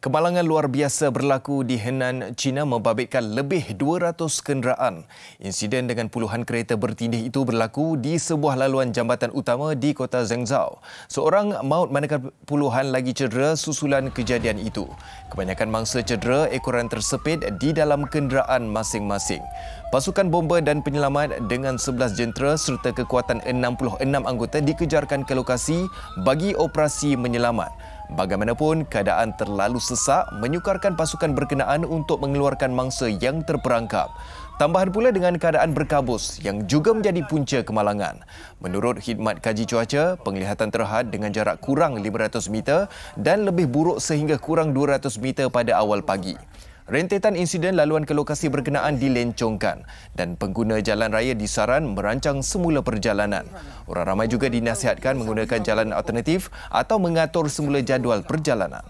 Kemalangan luar biasa berlaku di Henan, China membabitkan lebih 200 kenderaan. Insiden dengan puluhan kereta bertindih itu berlaku di sebuah laluan jambatan utama di kota Zhengzhou. Seorang maut manakan puluhan lagi cedera susulan kejadian itu. Kebanyakan mangsa cedera ekoran tersepit di dalam kenderaan masing-masing. Pasukan bomba dan penyelamat dengan 11 jentera serta kekuatan 66 anggota dikejarkan ke lokasi bagi operasi menyelamat. Bagaimanapun, keadaan terlalu sesak menyukarkan pasukan berkenaan untuk mengeluarkan mangsa yang terperangkap. Tambahan pula dengan keadaan berkabus yang juga menjadi punca kemalangan. Menurut khidmat kaji cuaca, penglihatan terhad dengan jarak kurang 500 meter dan lebih buruk sehingga kurang 200 meter pada awal pagi rentetan insiden laluan ke lokasi berkenaan dilencongkan dan pengguna jalan raya disaran merancang semula perjalanan. Orang ramai juga dinasihatkan menggunakan jalan alternatif atau mengatur semula jadual perjalanan.